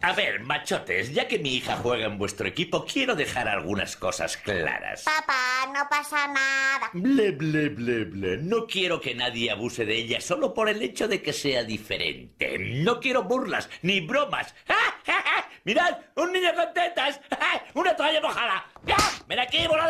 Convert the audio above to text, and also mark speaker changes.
Speaker 1: A ver, machotes, ya que mi hija juega en vuestro equipo, quiero dejar algunas cosas claras.
Speaker 2: Papá, no pasa nada.
Speaker 1: Ble, ble, ble, ble. No quiero que nadie abuse de ella solo por el hecho de que sea diferente. No quiero burlas ni bromas. ¡Ah, ja! mirad ¡Un niño con tetas! ¡Una toalla mojada!
Speaker 3: ¡Ven aquí, boludo!